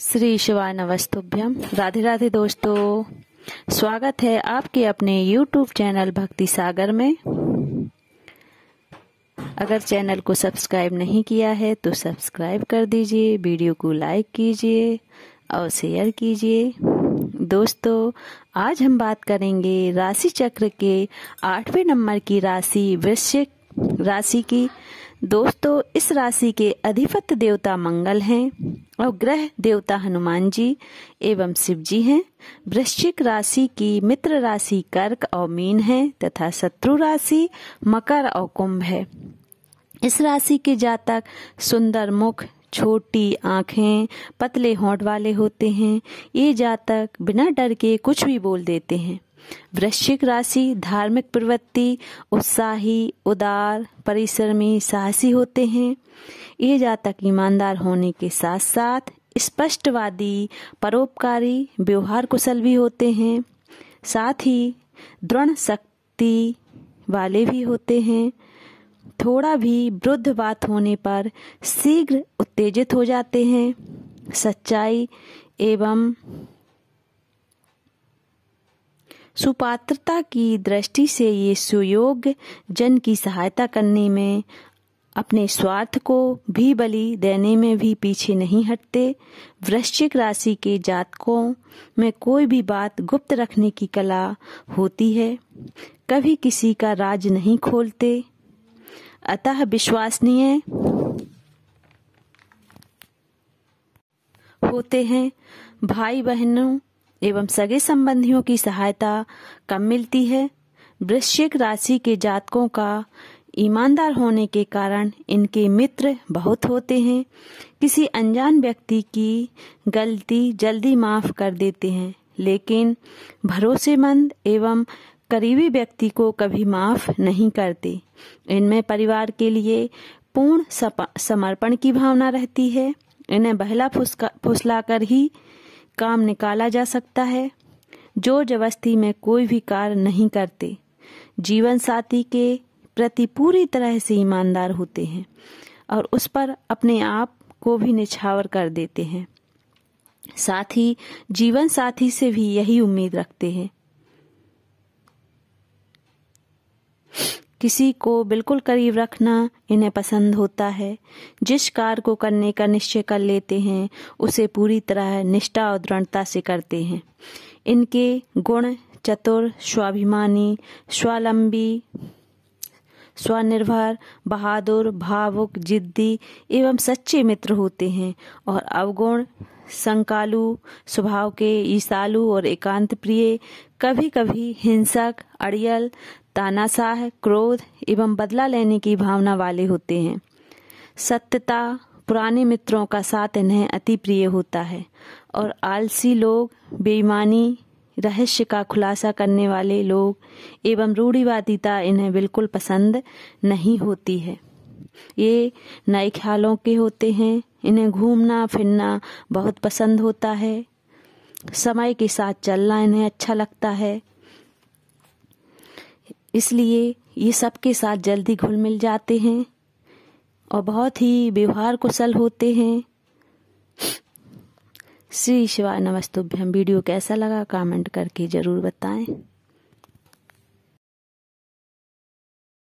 श्री शिवाय नवस्तुभ्यम राधे राधे दोस्तों स्वागत है आपके अपने यूट्यूब चैनल भक्ति सागर में अगर चैनल को सब्सक्राइब नहीं किया है तो सब्सक्राइब कर दीजिए वीडियो को लाइक कीजिए और शेयर कीजिए दोस्तों आज हम बात करेंगे राशि चक्र के आठवें नंबर की राशि वृश्चिक राशि की दोस्तों इस राशि के अधिपत देवता मंगल हैं और ग्रह देवता हनुमान जी एवं शिव जी हैं वृश्चिक राशि की मित्र राशि कर्क और मीन है तथा शत्रु राशि मकर और कुंभ है इस राशि के जातक सुंदर मुख छोटी आंखें पतले होंठ वाले होते हैं ये जातक बिना डर के कुछ भी बोल देते हैं वृश्चिक राशि धार्मिक प्रवृत्ति उत्साही उदार परिश्रमी साहसी होते हैं ये जातक ईमानदार होने के साथ साथ स्पष्टवादी परोपकारी व्यवहार कुशल भी होते हैं साथ ही दृढ़ शक्ति वाले भी होते हैं थोड़ा भी वृद्ध बात होने पर शीघ्र उत्तेजित हो जाते हैं सच्चाई एवं सुपात्रता की दृष्टि से ये सुयोग्य जन की सहायता करने में अपने स्वार्थ को भी बलि देने में भी पीछे नहीं हटते वृश्चिक राशि के जातकों में कोई भी बात गुप्त रखने की कला होती है कभी किसी का राज नहीं खोलते अतः विश्वसनीय होते हैं भाई बहनों एवं सगे संबंधियों की सहायता कम मिलती है वृश्चिक राशि के जातकों का ईमानदार होने के कारण इनके मित्र बहुत होते हैं किसी अनजान व्यक्ति की गलती जल्दी माफ कर देते हैं लेकिन भरोसेमंद एवं करीबी व्यक्ति को कभी माफ नहीं करते इनमें परिवार के लिए पूर्ण समर्पण की भावना रहती है इन्हें बहला फुसला कर ही काम निकाला जा सकता है जो जबस्ती में कोई भी कार्य नहीं करते जीवन साथी के प्रति पूरी तरह से ईमानदार होते हैं और उस पर अपने आप को भी निछावर कर देते हैं साथ ही जीवन साथी से भी यही उम्मीद रखते हैं किसी को बिल्कुल करीब रखना इन्हें पसंद होता है जिस कार्य को करने का निश्चय कर लेते हैं उसे पूरी तरह निष्ठा और दृढ़ता से करते हैं इनके गुण चतुर स्वाभिमानी स्वावलंबी स्वनिर्भर बहादुर भावुक जिद्दी एवं सच्चे मित्र होते हैं और अवगुण संकालु स्वभाव के ईसालु और एकांत प्रिय कभी कभी हिंसक अड़ियल तानाशाह क्रोध एवं बदला लेने की भावना वाले होते हैं सत्यता पुराने मित्रों का साथ इन्हें अति प्रिय होता है और आलसी लोग बेईमानी रहस्य का खुलासा करने वाले लोग एवं रूढ़िवादिता इन्हें बिल्कुल पसंद नहीं होती है ये नए ख्यालों के होते हैं इन्हें घूमना फिरना बहुत पसंद होता है समय के साथ चलना इन्हें अच्छा लगता है इसलिए ये सबके साथ जल्दी घुल मिल जाते हैं और बहुत ही व्यवहार कुशल होते हैं श्री शिवाय नमस्तुभ्यम वीडियो कैसा लगा कमेंट करके ज़रूर बताएं